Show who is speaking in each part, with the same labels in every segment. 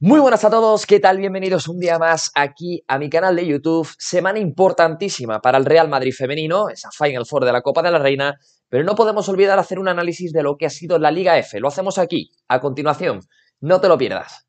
Speaker 1: Muy buenas a todos, ¿qué tal? Bienvenidos un día más aquí a mi canal de YouTube. Semana importantísima para el Real Madrid femenino, esa Final Four de la Copa de la Reina, pero no podemos olvidar hacer un análisis de lo que ha sido la Liga F. Lo hacemos aquí, a continuación. No te lo pierdas.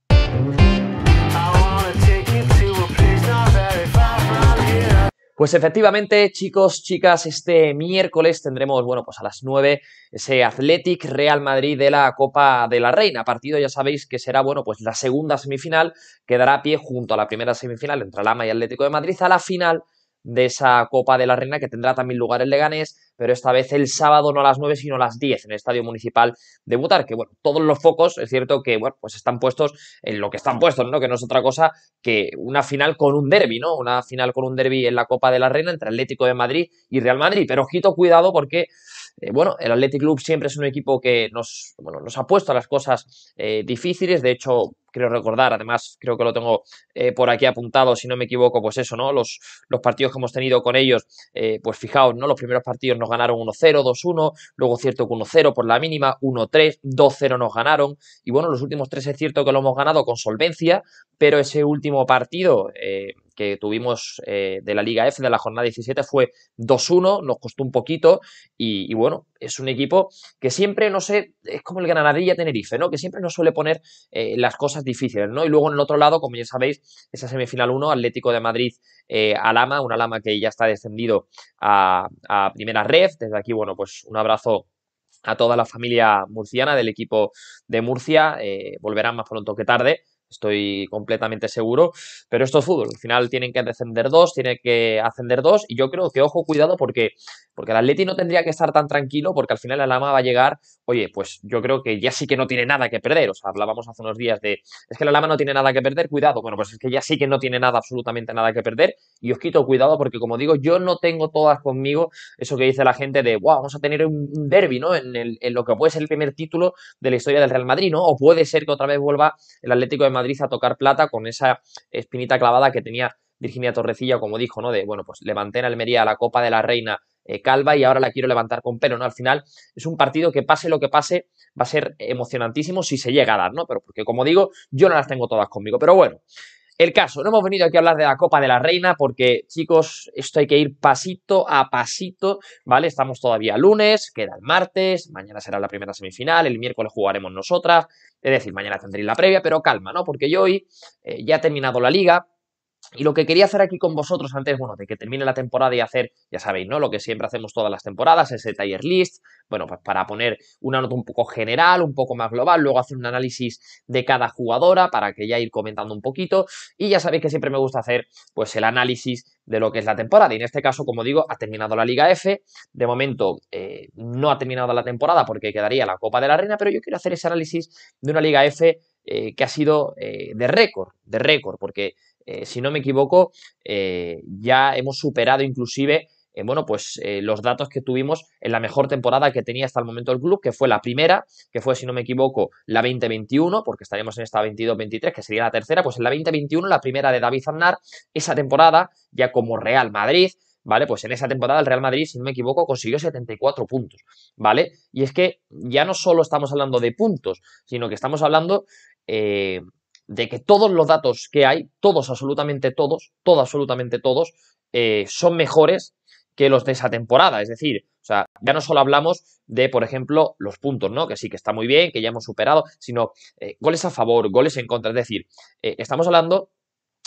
Speaker 1: Pues efectivamente, chicos, chicas, este miércoles tendremos, bueno, pues a las 9 ese Athletic Real Madrid de la Copa de la Reina. Partido, ya sabéis que será, bueno, pues la segunda semifinal que dará pie junto a la primera semifinal entre Lama y Atlético de Madrid a la final de esa Copa de la Reina que tendrá también lugares en Leganés, pero esta vez el sábado no a las 9 sino a las 10 en el Estadio Municipal de Butar, que bueno, todos los focos, es cierto que bueno, pues están puestos en lo que están puestos, ¿no? Que no es otra cosa que una final con un derby, ¿no? Una final con un derby en la Copa de la Reina entre Atlético de Madrid y Real Madrid, pero ojito cuidado porque eh, bueno, el Athletic Club siempre es un equipo que nos, bueno, nos ha puesto a las cosas eh, difíciles. De hecho, creo recordar, además creo que lo tengo eh, por aquí apuntado, si no me equivoco, pues eso, ¿no? Los, los partidos que hemos tenido con ellos, pues fijaos, ¿no? Los primeros partidos nos ganaron 1-0, 2-1, luego cierto que 1-0 por la mínima, 1-3, 2-0 nos ganaron, y bueno, los últimos tres es cierto que lo hemos ganado con solvencia, pero ese último partido que tuvimos eh, de la Liga F de la jornada 17 fue 2-1, nos costó un poquito y, bueno, es un equipo que siempre, no sé, es como el Granadilla Tenerife, ¿no? Que siempre nos suele poner eh, las cosas difíciles, ¿no? Y luego en el otro lado, como ya sabéis, esa semifinal 1, Atlético de Madrid, eh, Alama, un Alama que ya está descendido a, primera red. Desde aquí, bueno, pues un abrazo a toda la familia murciana del equipo de Murcia. Eh, volverán más pronto que tarde estoy completamente seguro, pero esto es fútbol, al final tienen que descender dos, tienen que ascender dos, y yo creo que ojo, cuidado, porque porque el Atleti no tendría que estar tan tranquilo porque al final el lama va a llegar, oye, pues yo creo que ya sí que no tiene nada que perder. O sea, hablábamos hace unos días de, es que el lama no tiene nada que perder, cuidado. Bueno, pues es que ya sí que no tiene nada, absolutamente nada que perder. Y os quito cuidado porque, como digo, yo no tengo todas conmigo eso que dice la gente de, wow, vamos a tener un derby, ¿no? En, el, en lo que puede ser el primer título de la historia del Real Madrid, ¿no? O puede ser que otra vez vuelva el Atlético de Madrid a tocar plata con esa espinita clavada que tenía Virginia Torrecilla, como dijo, ¿no? De, bueno, pues levanté en Almería la Copa de la Reina eh, calva y ahora la quiero levantar con pelo, ¿no? Al final es un partido que pase lo que pase va a ser emocionantísimo si se llega a dar, ¿no? Pero porque como digo, yo no las tengo todas conmigo, pero bueno. El caso, no hemos venido aquí a hablar de la Copa de la Reina porque, chicos, esto hay que ir pasito a pasito, ¿vale? Estamos todavía lunes, queda el martes, mañana será la primera semifinal, el miércoles jugaremos nosotras, es decir, mañana tendréis la previa, pero calma, ¿no? Porque yo hoy eh, ya he terminado la liga, y lo que quería hacer aquí con vosotros antes, bueno, de que termine la temporada y hacer, ya sabéis, ¿no? Lo que siempre hacemos todas las temporadas, ese tier list, bueno, pues para poner una nota un poco general, un poco más global, luego hacer un análisis de cada jugadora para que ya ir comentando un poquito. Y ya sabéis que siempre me gusta hacer, pues, el análisis de lo que es la temporada. Y en este caso, como digo, ha terminado la Liga F. De momento eh, no ha terminado la temporada porque quedaría la Copa de la Reina, pero yo quiero hacer ese análisis de una Liga F eh, que ha sido eh, de récord, de récord, porque eh, si no me equivoco, eh, ya hemos superado inclusive eh, bueno, pues los datos que tuvimos en la mejor temporada que tenía hasta el momento el club, que fue la primera, que fue, si no me equivoco, la 2021, porque estaremos en esta 22-23, que sería la tercera, pues en la 2021, la primera de David Aznar, esa temporada, ya como Real Madrid, ¿vale? Pues en esa temporada el Real Madrid, si no me equivoco, consiguió 74 puntos, ¿vale? Y es que ya no solo estamos hablando de puntos, sino que estamos hablando de que todos los datos que hay, todos, absolutamente todos, todos, absolutamente todos, eh, son mejores que los de esa temporada. Es decir, o sea, ya no solo hablamos de, por ejemplo, los puntos, ¿no? Que sí, que está muy bien, que ya hemos superado, sino eh, goles a favor, goles en contra. Es decir, eh, estamos hablando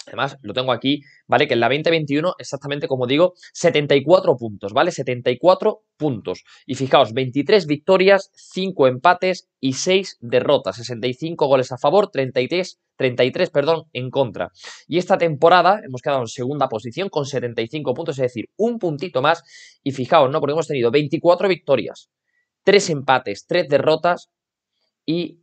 Speaker 1: Además, lo tengo aquí, ¿vale? Que en la 2021, exactamente como digo, 74 puntos, ¿vale? 74 puntos. Y fijaos, 23 victorias, 5 empates y 6 derrotas. 65 goles a favor, 33, 33 perdón, en contra. Y esta temporada hemos quedado en segunda posición con 75 puntos, es decir, un puntito más. Y fijaos, ¿no? Porque hemos tenido 24 victorias, 3 empates, 3 derrotas y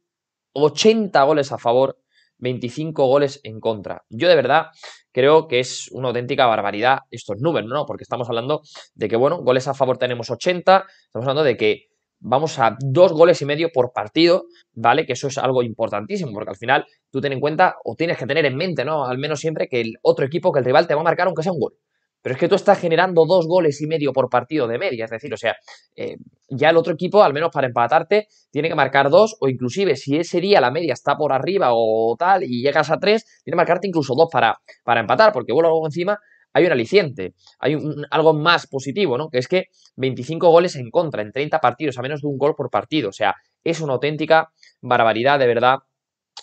Speaker 1: 80 goles a favor 25 goles en contra. Yo de verdad creo que es una auténtica barbaridad estos números, ¿no? Porque estamos hablando de que, bueno, goles a favor tenemos 80, estamos hablando de que vamos a dos goles y medio por partido, ¿vale? Que eso es algo importantísimo, porque al final tú ten en cuenta o tienes que tener en mente, ¿no? Al menos siempre que el otro equipo, que el rival te va a marcar aunque sea un gol. Pero es que tú estás generando dos goles y medio por partido de media. Es decir, o sea, eh, ya el otro equipo, al menos para empatarte, tiene que marcar dos, o inclusive si ese día la media está por arriba o tal, y llegas a tres, tiene que marcarte incluso dos para, para empatar, porque vuelvo luego encima. Hay un aliciente, hay algo más positivo, ¿no? Que es que 25 goles en contra en 30 partidos, a menos de un gol por partido. O sea, es una auténtica barbaridad, de verdad,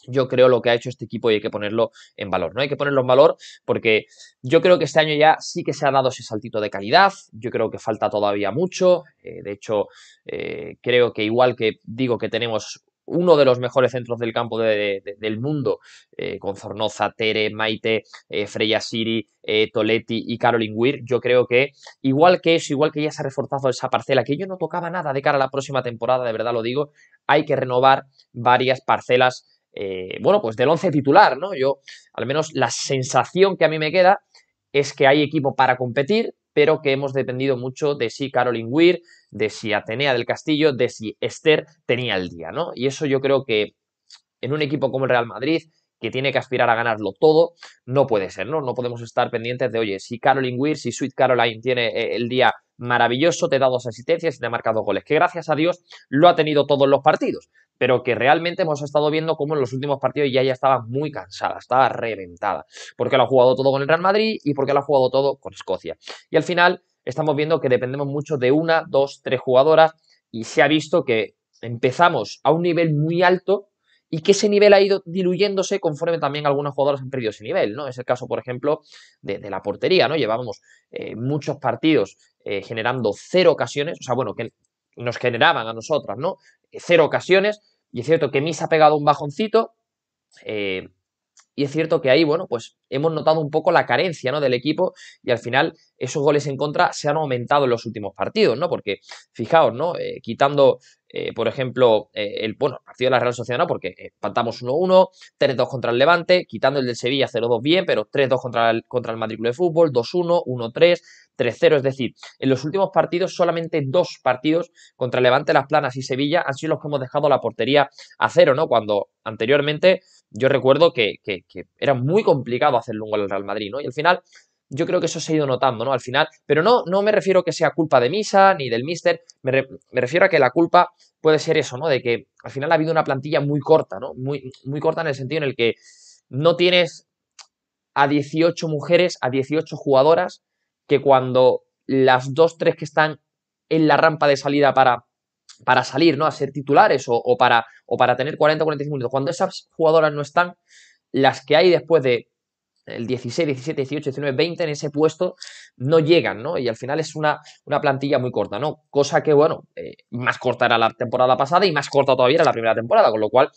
Speaker 1: yo creo lo que ha hecho este equipo y hay que ponerlo en valor, ¿no? Hay que ponerlo en valor porque yo creo que este año ya sí que se ha dado ese saltito de calidad, yo creo que falta todavía mucho, eh, de hecho eh, creo que igual que digo que tenemos uno de los mejores centros del campo del mundo, eh, con Zornoza, Tere, Maite, Freya Siri, Toletti y Caroline Weir, yo creo que igual que eso, igual que ya se ha reforzado esa parcela, que yo no tocaba nada de cara a la próxima temporada, de verdad lo digo, hay que renovar varias parcelas eh, bueno, pues del once titular, ¿no? Yo, al menos la sensación que a mí me queda es que hay equipo para competir, pero que hemos dependido mucho de si Caroline Weir, de si Atenea del Castillo, de si Esther tenía el día, ¿no? Y eso yo creo que en un equipo como el Real Madrid, que tiene que aspirar a ganarlo todo, no puede ser, ¿no? No podemos estar pendientes de, oye, si Caroline Weir, si Sweet Caroline tiene eh, el día maravilloso, te da dos asistencias y te ha marcado goles, que gracias a Dios lo ha tenido todos los partidos pero que realmente hemos estado viendo cómo en los últimos partidos ya, ya estaba muy cansada, estaba reventada, porque lo ha jugado todo con el Real Madrid y porque lo ha jugado todo con Escocia. Y al final estamos viendo que dependemos mucho de una, dos, tres jugadoras y se ha visto que empezamos a un nivel muy alto y que ese nivel ha ido diluyéndose conforme también algunas jugadoras han perdido ese nivel, ¿no? Es el caso, por ejemplo, de, la portería, ¿no? Llevábamos eh, muchos partidos eh, generando cero ocasiones, o sea, bueno, que nos generaban a nosotras, ¿no? cero ocasiones. Y es cierto que Miss ha pegado un bajoncito, eh, y es cierto que ahí, bueno, pues hemos notado un poco la carencia ¿no? del equipo y al final esos goles en contra se han aumentado en los últimos partidos, ¿no? Porque, fijaos, ¿no? Eh, quitando, eh, por ejemplo, eh, el bueno, partido de la Real Sociedad, ¿no? Porque empatamos 1-1, 3-2 contra el Levante, quitando el de Sevilla 0-2 bien, pero 3-2 contra el, contra el Madrid de Fútbol, 2-1, 1-3. 3-0, es decir, en los últimos partidos solamente dos partidos contra Levante Las Planas y Sevilla han sido los que hemos dejado la portería a cero, ¿no? Cuando anteriormente yo recuerdo que, era muy complicado hacerlo un gol al Real Madrid, ¿no? Y al final yo creo que eso se ha ido notando, ¿no? Al final, pero no, no me refiero que sea culpa de Misa ni del Mister, me, refiero a que la culpa puede ser eso, ¿no? De que al final ha habido una plantilla muy corta, ¿no? Muy, muy corta en el sentido en el que no tienes a 18 mujeres, a 18 jugadoras, que cuando las dos, tres que están en la rampa de salida para para salir, ¿no? A ser titulares o, para, o para tener 40 o 45 minutos. Cuando esas jugadoras no están, las que hay después de el 16, 17, 18, 19, 20 en ese puesto no llegan, ¿no? Y al final es una, una plantilla muy corta, ¿no? Cosa que, bueno, eh, más corta era la temporada pasada y más corta todavía era la primera temporada, con lo cual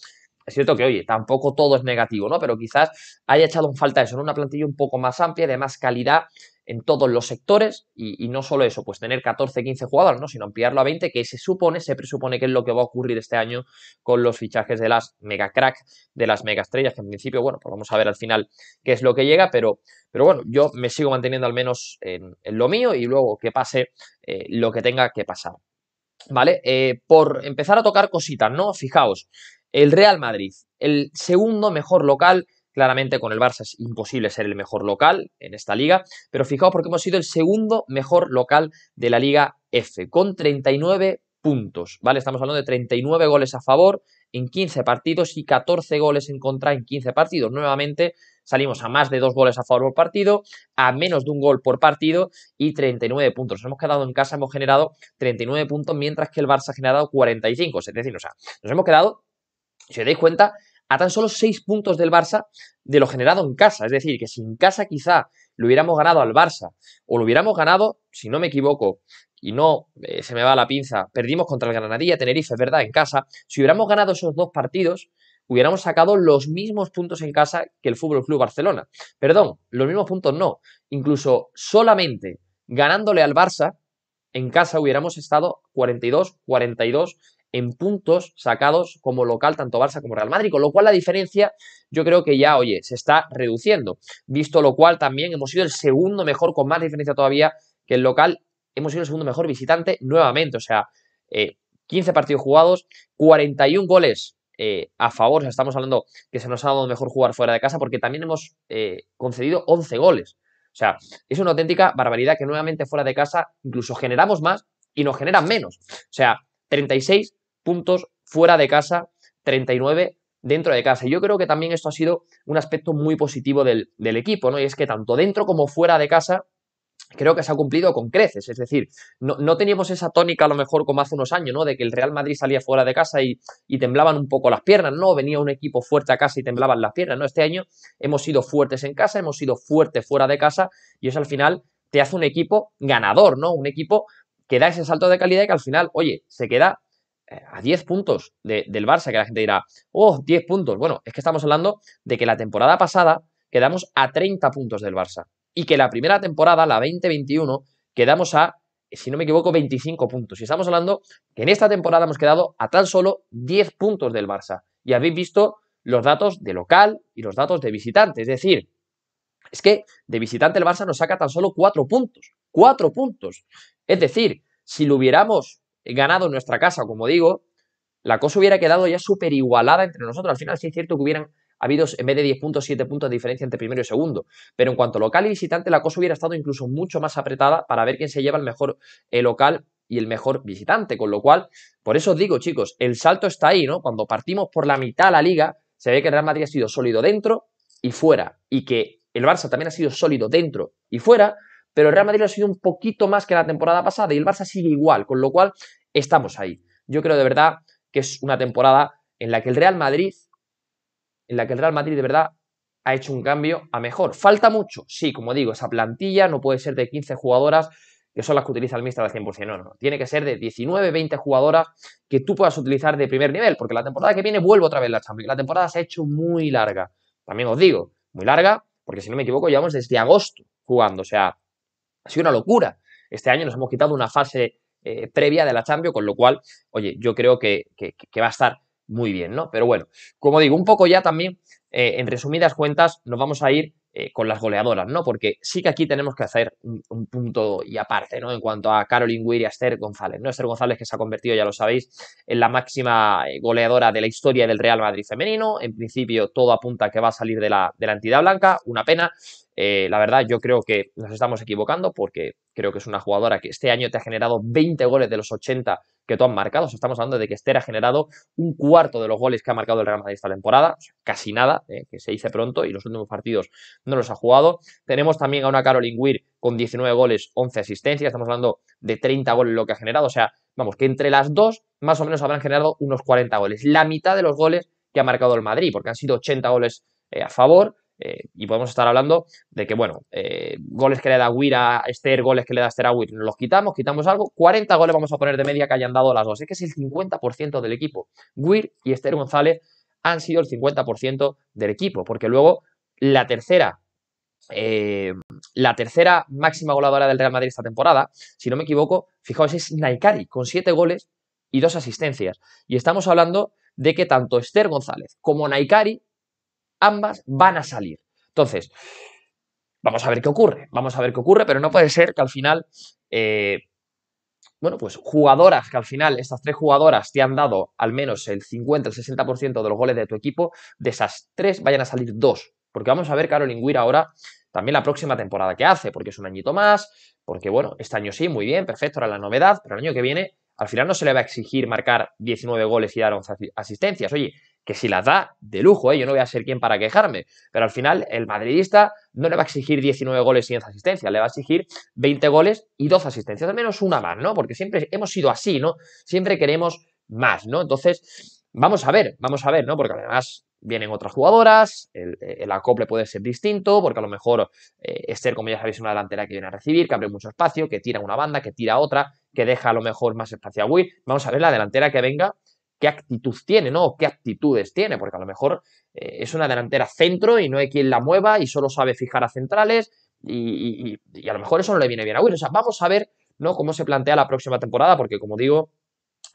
Speaker 1: es cierto que, oye, tampoco todo es negativo, ¿no? Pero quizás haya echado en falta eso, ¿no? Una plantilla un poco más amplia, de más calidad en todos los sectores y, no solo eso, pues tener 14, 15 jugadores, ¿no? sino ampliarlo a 20, que se supone, se presupone que es lo que va a ocurrir este año con los fichajes de las mega crack, de las mega estrellas, que en principio, bueno, pues vamos a ver al final qué es lo que llega, pero, pero bueno, yo me sigo manteniendo al menos en, lo mío y luego que pase eh, lo que tenga que pasar. ¿Vale? Eh, por empezar a tocar cositas, ¿no? Fijaos, el Real Madrid, el segundo mejor local Claramente con el Barça es imposible ser el mejor local en esta liga, pero fijaos porque hemos sido el segundo mejor local de la Liga F, con 39 puntos, ¿vale? Estamos hablando de 39 goles a favor en 15 partidos y 14 goles en contra en 15 partidos. Nuevamente salimos a más de dos goles a favor por partido, a menos de un gol por partido y 39 puntos. Nos hemos quedado en casa, hemos generado 39 puntos, mientras que el Barça ha generado 45. Es decir, o sea, nos hemos quedado, si os dais cuenta, a tan solo 6 puntos del Barça de lo generado en casa. Es decir, que si en casa quizá lo hubiéramos ganado al Barça o lo hubiéramos ganado, si no me equivoco, y no eh, se me va la pinza, perdimos contra el Granadilla, Tenerife, es verdad, en casa, si hubiéramos ganado esos dos partidos, hubiéramos sacado los mismos puntos en casa que el Fútbol Club Barcelona. Perdón, los mismos puntos no. Incluso solamente ganándole al Barça, en casa hubiéramos estado 42-42 en puntos sacados como local tanto Barça como Real Madrid, con lo cual la diferencia yo creo que ya, oye, se está reduciendo. Visto lo cual también hemos sido el segundo mejor, con más diferencia todavía que el local, hemos sido el segundo mejor visitante nuevamente, o sea, 15 eh, partidos jugados, 41 goles eh, a favor, o sea, estamos hablando que se nos ha dado mejor jugar fuera de casa porque también hemos eh, concedido 11 goles. O sea, es una auténtica barbaridad que nuevamente fuera de casa incluso generamos más y nos generan menos. O sea, 36 puntos fuera de casa, 39 dentro de casa. Y yo creo que también esto ha sido un aspecto muy positivo del, equipo, ¿no? Y es que tanto dentro como fuera de casa creo que se ha cumplido con creces. Es decir, no, teníamos esa tónica a lo mejor como hace unos años, ¿no? De que el Real Madrid salía fuera de casa y, y, temblaban un poco las piernas, ¿no? Venía un equipo fuerte a casa y temblaban las piernas, ¿no? Este año hemos sido fuertes en casa, hemos sido fuertes fuera de casa y eso al final te hace un equipo ganador, ¿no? Un equipo que da ese salto de calidad y que al final, oye, se queda a 10 puntos del Barça, que la gente dirá, oh, 10 puntos. Bueno, es que estamos hablando de que la temporada pasada quedamos a 30 puntos del Barça y que la primera temporada, la 2021 quedamos a, si no me equivoco, 25 puntos. Y estamos hablando que en esta temporada hemos quedado a tan solo 10 puntos del Barça. Y habéis visto los datos de local y los datos de visitante. Es decir, es que de visitante el Barça nos saca tan solo 4 puntos. 4 puntos. Es decir, si lo hubiéramos eh, ganado en nuestra casa, como digo, la cosa hubiera quedado ya súper igualada entre nosotros. Al final sí es cierto que hubieran habido, en vez de 10 puntos, 7 puntos de diferencia entre primero y segundo. Pero en cuanto local y visitante, la cosa hubiera estado incluso mucho más apretada para ver quién se lleva el mejor el eh, local y el mejor visitante. Con lo cual, por eso os digo, chicos, el salto está ahí, ¿no? Cuando partimos por la mitad de la liga, se ve que el Real Madrid ha sido sólido dentro y fuera. Y que el Barça también ha sido sólido dentro y fuera, pero el Real Madrid lo ha sido un poquito más que la temporada pasada y el Barça sigue igual, con lo cual estamos ahí. Yo creo de verdad que es una temporada en la que el Real Madrid, en la que el Real Madrid de verdad ha hecho un cambio a mejor. Falta mucho, sí, como digo, esa plantilla no puede ser de 15 jugadoras que son las que utiliza el Mister al 100%, no, no, tiene que ser de 19, 20 jugadoras que tú puedas utilizar de primer nivel, porque la temporada que viene vuelvo otra vez la Champions, la temporada se ha hecho muy larga, también os digo, muy larga, porque si no me equivoco llevamos desde agosto jugando, o sea, ha sido una locura. Este año nos hemos quitado una fase eh, previa de la Champions, con lo cual, oye, yo creo que, que, va a estar muy bien, ¿no? Pero bueno, como digo, un poco ya también, eh, en resumidas cuentas, nos vamos a ir eh, con las goleadoras, ¿no? Porque sí que aquí tenemos que hacer un, punto y aparte, ¿no? En cuanto a Caroline Weir y a Esther González, ¿no? Esther González que se ha convertido, ya lo sabéis, en la máxima eh, goleadora de la historia del Real Madrid femenino. En principio todo apunta que va a salir de la, de la entidad blanca, una pena. Eh, la verdad, yo creo que nos estamos equivocando porque Creo que es una jugadora que este año te ha generado 20 goles de los 80 que tú has marcado. O sea, estamos hablando de que Esther ha generado un cuarto de los goles que ha marcado el Real Madrid esta temporada. casi nada, ¿eh? que se dice pronto y los últimos partidos no los ha jugado. Tenemos también a una Caroline Weir con 19 goles, 11 asistencias. Estamos hablando de 30 goles lo que ha generado. O sea, vamos, que entre las dos más o menos habrán generado unos 40 goles. La mitad de los goles que ha marcado el Madrid, porque han sido 80 goles eh, a favor eh, y podemos estar hablando de que, bueno, eh, goles que le da a Esther, goles que le da a ¿Nos los quitamos, quitamos algo, 40 goles vamos a poner de media que hayan dado las dos. Es que es el 50% del equipo. Weir y Esther González han sido el 50% del equipo, porque luego la tercera eh, la tercera máxima goleadora del Real Madrid esta temporada, si no me equivoco, fijaos, es Naikari, con 7 goles y dos asistencias. Y estamos hablando de que tanto Esther González como Naikari ambas van a salir. Entonces, vamos a ver qué ocurre, vamos a ver qué ocurre, pero no puede ser que al final, eh, bueno, pues jugadoras que al final, estas tres jugadoras te han dado al menos el 50, el 60% de los goles de tu equipo, de esas tres vayan a salir dos. Porque vamos a ver Caroline ahora también la próxima temporada que hace, porque es un añito más, porque bueno, este año sí, muy bien, perfecto, era la novedad, pero el año que viene al final no se le va a exigir marcar 19 goles y dar 11 asistencias. Oye, que si las da, de lujo, ¿eh? yo no voy a ser quien para quejarme, pero al final el madridista no le va a exigir 19 goles y 10 asistencias, le va a exigir 20 goles y dos asistencias, al menos una más, ¿no? Porque siempre hemos sido así, ¿no? Siempre queremos más, ¿no? Entonces, vamos a ver, vamos a ver, ¿no? Porque además vienen otras jugadoras, el, acople puede ser distinto, porque a lo mejor eh, Esther, como ya sabéis, es una delantera que viene a recibir, que abre mucho espacio, que tira una banda, que tira otra, que deja a lo mejor más espacio a Will. Vamos a ver la delantera que venga qué actitud tiene, ¿no? qué actitudes tiene, porque a lo mejor eh, es una delantera centro y no hay quien la mueva y solo sabe fijar a centrales y, a lo mejor eso no le viene bien a Will. O sea, vamos a ver, ¿no? Cómo se plantea la próxima temporada, porque como digo,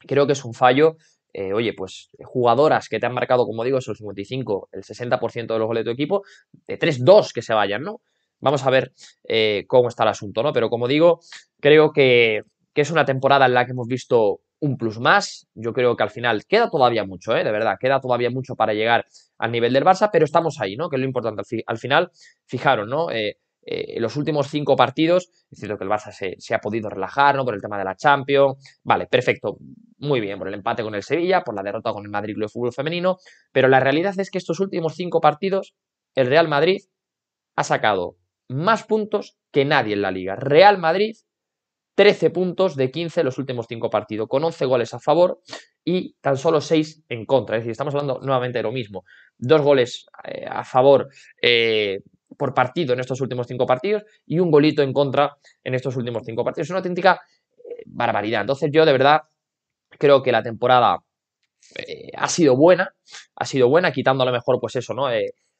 Speaker 1: creo que es un fallo. Eh, oye, pues jugadoras que te han marcado, como digo, esos 55, el 60% de los goles de tu equipo, de 3-2 que se vayan, ¿no? Vamos a ver eh, cómo está el asunto, ¿no? Pero como digo, creo que es una temporada en la que hemos visto un plus más. Yo creo que al final queda todavía mucho, ¿eh? de verdad, queda todavía mucho para llegar al nivel del Barça, pero estamos ahí, ¿no? Que es lo importante. Al, final, fijaron, ¿no? Eh, eh, los últimos cinco partidos, es cierto que el Barça se, se, ha podido relajar, ¿no? Por el tema de la Champions. Vale, perfecto, muy bien, por el empate con el Sevilla, por la derrota con el Madrid Club el Fútbol Femenino, pero la realidad es que estos últimos cinco partidos, el Real Madrid ha sacado más puntos que nadie en la liga. Real Madrid 13 puntos de 15 los últimos 5 partidos, con 11 goles a favor y tan solo 6 en contra. Es decir, estamos hablando nuevamente de lo mismo. Dos goles eh, a favor eh, por partido en estos últimos 5 partidos y un golito en contra en estos últimos 5 partidos. Es una auténtica eh, barbaridad. Entonces yo de verdad creo que la temporada ha sido buena, ha sido buena, quitando a lo mejor pues eso, ¿no?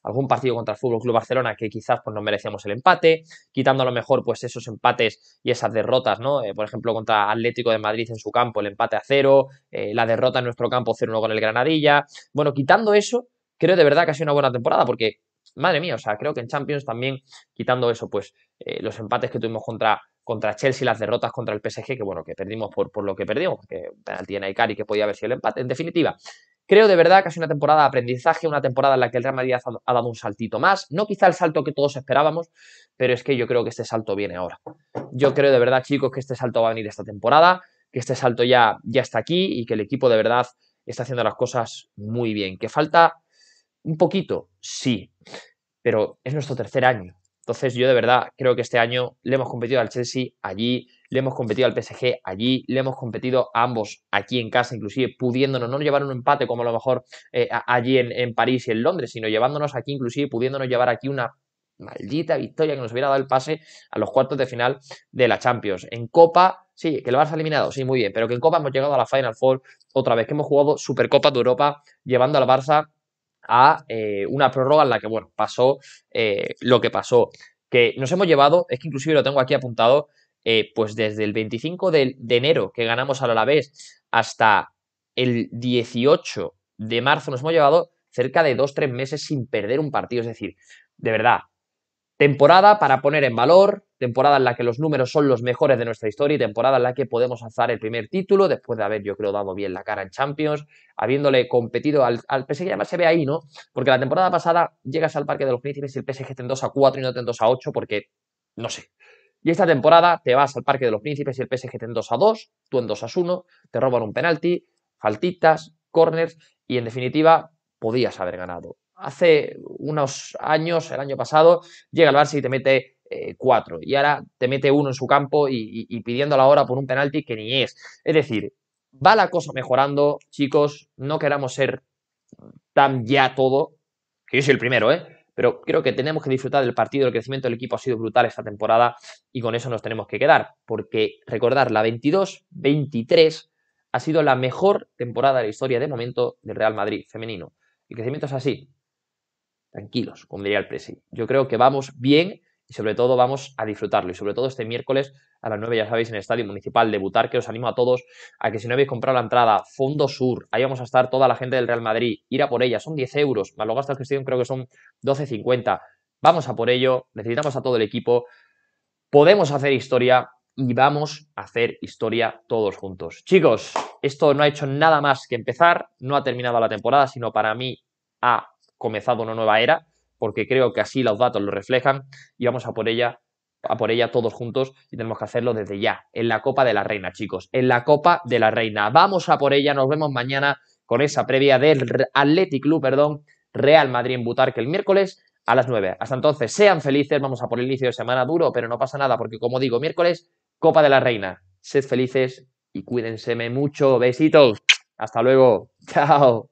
Speaker 1: algún partido contra el Fútbol Club Barcelona que quizás pues, no merecíamos el empate, quitando a lo mejor pues esos empates y esas derrotas, ¿no? Eh, por ejemplo, contra Atlético de Madrid en su campo, el empate a cero, eh, la derrota en nuestro campo 0-1 con el Granadilla. Bueno, quitando eso, creo de verdad que ha sido una buena temporada porque madre mía, o sea, creo que en Champions también, quitando eso, pues eh, los empates que tuvimos contra, contra Chelsea, las derrotas contra el PSG, que bueno, que perdimos por, lo que perdimos, que penalti en Aikari que podía haber sido el empate. En definitiva, Creo de verdad que ha sido una temporada de aprendizaje, una temporada en la que el Real Madrid ha dado un saltito más. No quizá el salto que todos esperábamos, pero es que yo creo que este salto viene ahora. Yo creo de verdad, chicos, que este salto va a venir esta temporada, que este salto ya, ya está aquí y que el equipo de verdad está haciendo las cosas muy bien. ¿Que falta un poquito? Sí, pero es nuestro tercer año. Entonces yo de verdad creo que este año le hemos competido al Chelsea allí le hemos competido al PSG allí, le hemos competido a ambos aquí en casa, inclusive pudiéndonos no llevar un empate como a lo mejor eh, allí en, París y en Londres, sino llevándonos aquí, inclusive pudiéndonos llevar aquí una maldita victoria que nos hubiera dado el pase a los cuartos de final de la Champions. En Copa, sí, que el Barça ha eliminado, sí, muy bien, pero que en Copa hemos llegado a la Final Four otra vez, que hemos jugado Supercopa de Europa llevando al Barça a eh, una prórroga en la que, bueno, pasó eh, lo que pasó. Que nos hemos llevado, es que inclusive lo tengo aquí apuntado, eh, pues desde el 25 de, enero que ganamos al vez, hasta el 18 de marzo nos hemos llevado cerca de 2-3 meses sin perder un partido. Es decir, de verdad, temporada para poner en valor, temporada en la que los números son los mejores de nuestra historia y temporada en la que podemos alzar el primer título después de haber, yo creo, dado bien la cara en Champions, habiéndole competido al, al PSG. Además se ve ahí, ¿no? Porque la temporada pasada llegas al Parque de los Príncipes y el PSG ten 2 a 4 y no ten 2 a 8 porque, no sé, y esta temporada te vas al Parque de los Príncipes y el PSG te en 2 a 2, tú en 2 a 1, te roban un penalti, faltitas, corners y en definitiva podías haber ganado. Hace unos años, el año pasado, llega el Barça y te mete 4 eh, y ahora te mete uno en su campo y, y, ahora pidiendo la hora por un penalti que ni es. Es decir, va la cosa mejorando, chicos, no queramos ser tan ya todo, que yo soy el primero, ¿eh? pero creo que tenemos que disfrutar del partido. El crecimiento del equipo ha sido brutal esta temporada y con eso nos tenemos que quedar, porque recordar, la 22-23 ha sido la mejor temporada de la historia de momento del Real Madrid femenino. El crecimiento es así. Tranquilos, como diría el Presi. Yo creo que vamos bien y sobre todo vamos a disfrutarlo. Y sobre todo este miércoles a las 9, ya sabéis, en el Estadio Municipal debutar, que os animo a todos a que si no habéis comprado la entrada, Fondo Sur, ahí vamos a estar toda la gente del Real Madrid, ir a por ella, son 10 euros, más los gastos que gestión creo que son 12,50. Vamos a por ello, necesitamos a todo el equipo, podemos hacer historia y vamos a hacer historia todos juntos. Chicos, esto no ha hecho nada más que empezar, no ha terminado la temporada, sino para mí ha comenzado una nueva era porque creo que así los datos lo reflejan y vamos a por ella a por ella todos juntos y tenemos que hacerlo desde ya, en la Copa de la Reina, chicos, en la Copa de la Reina. Vamos a por ella, nos vemos mañana con esa previa del Athletic Club, perdón, Real Madrid en Butarque el miércoles a las 9. Hasta entonces, sean felices, vamos a por el inicio de semana duro, pero no pasa nada porque como digo, miércoles Copa de la Reina. Sed felices y cuídense mucho. Besitos. Hasta luego. Chao.